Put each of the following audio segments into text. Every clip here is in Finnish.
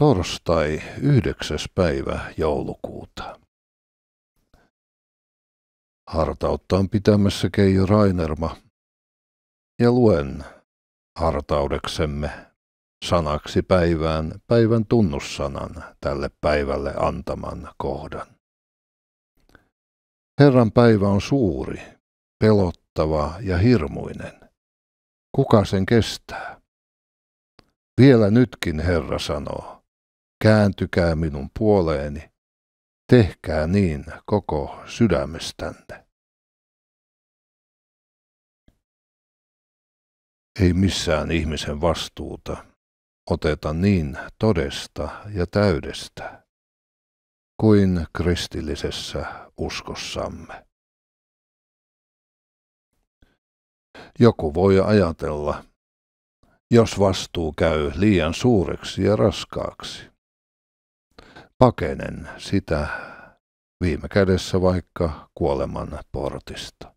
Torstai 9. päivä joulukuuta. Hartauttaan pitämässä Keijo Rainerma ja luen hartaudeksemme sanaksi päivään päivän tunnussanan tälle päivälle antaman kohdan. Herran päivä on suuri, pelottava ja hirmuinen. Kuka sen kestää? Vielä nytkin Herra sanoo, kääntykää minun puoleeni, tehkää niin koko sydämestänne. Ei missään ihmisen vastuuta oteta niin todesta ja täydestä kuin kristillisessä uskossamme. Joku voi ajatella, jos vastuu käy liian suureksi ja raskaaksi pakenen sitä viime kädessä vaikka kuoleman portista.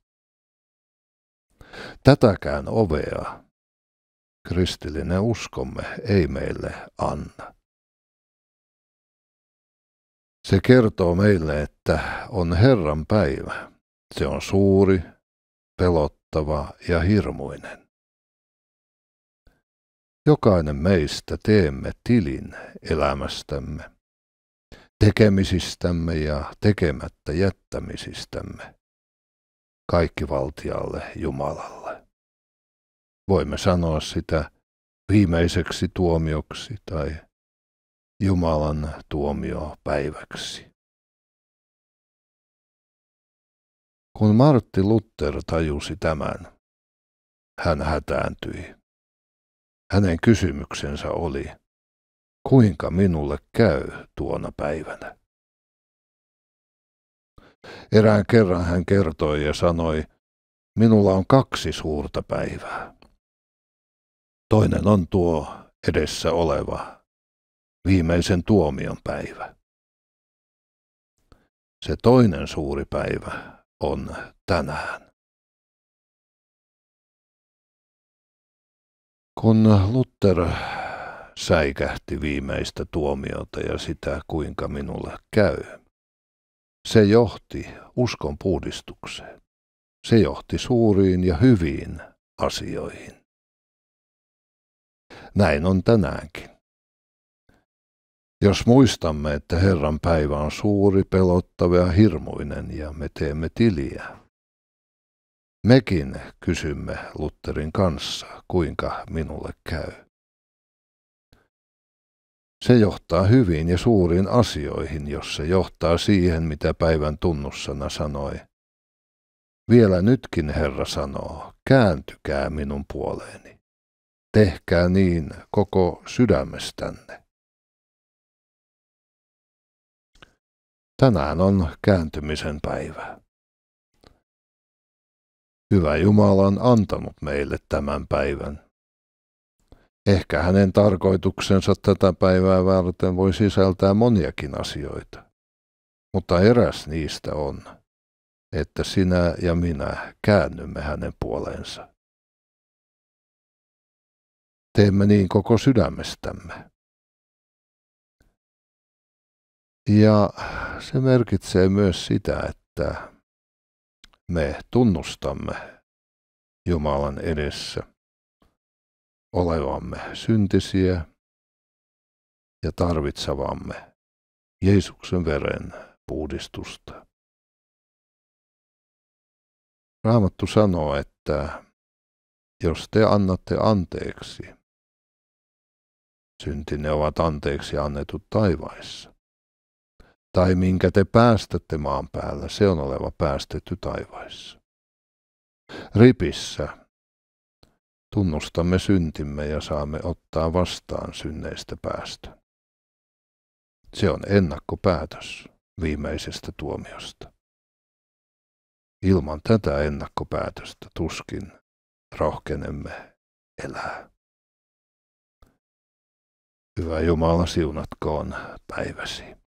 Tätäkään ovea kristillinen uskomme ei meille anna. Se kertoo meille, että on Herran päivä. Se on suuri, pelottava ja hirmuinen. Jokainen meistä teemme tilin elämästämme tekemisistämme ja tekemättä jättämisistämme. Kaikki valtialle Jumalalle. Voimme sanoa sitä viimeiseksi tuomioksi tai Jumalan päiväksi. Kun Martti Luther tajusi tämän, hän hätääntyi. Hänen kysymyksensä oli – kuinka minulle käy tuona päivänä. Erään kerran hän kertoi ja sanoi, minulla on kaksi suurta päivää. Toinen on tuo edessä oleva viimeisen tuomion päivä. Se toinen suuri päivä on tänään. Kun Luther säikähti viimeistä tuomiota ja sitä, kuinka minulle käy. Se johti uskon puhdistukseen. Se johti suuriin ja hyviin asioihin. Näin on tänäänkin. Jos muistamme, että Herran päivä on suuri, pelottava ja hirmuinen ja me teemme tiliä, mekin kysymme Lutterin kanssa, kuinka minulle käy. Se johtaa hyviin ja suuriin asioihin, jos se johtaa siihen, mitä päivän tunnussana sanoi. Vielä nytkin Herra sanoo, kääntykää minun puoleeni. Tehkää niin koko sydämestänne. Tänään on kääntymisen päivä. Hyvä Jumala on antanut meille tämän päivän. Ehkä hänen tarkoituksensa tätä päivää varten voi sisältää moniakin asioita. Mutta eräs niistä on, että sinä ja minä käännymme hänen puoleensa. Teemme niin koko sydämestämme. Ja se merkitsee myös sitä, että me tunnustamme Jumalan edessä – olevamme syntisiä ja tarvitsavamme Jeesuksen veren puhdistusta. Raamattu sanoo, että jos te annatte anteeksi, syntinne ovat anteeksi annetut taivaissa. Tai minkä te päästätte maan päällä, se on oleva päästetty taivaissa. Ripissä Tunnustamme syntimme ja saamme ottaa vastaan synneistä päästä. Se on ennakkopäätös viimeisestä tuomiosta. Ilman tätä ennakkopäätöstä tuskin rohkenemme elää. Hyvä Jumala siunatkoon päiväsi.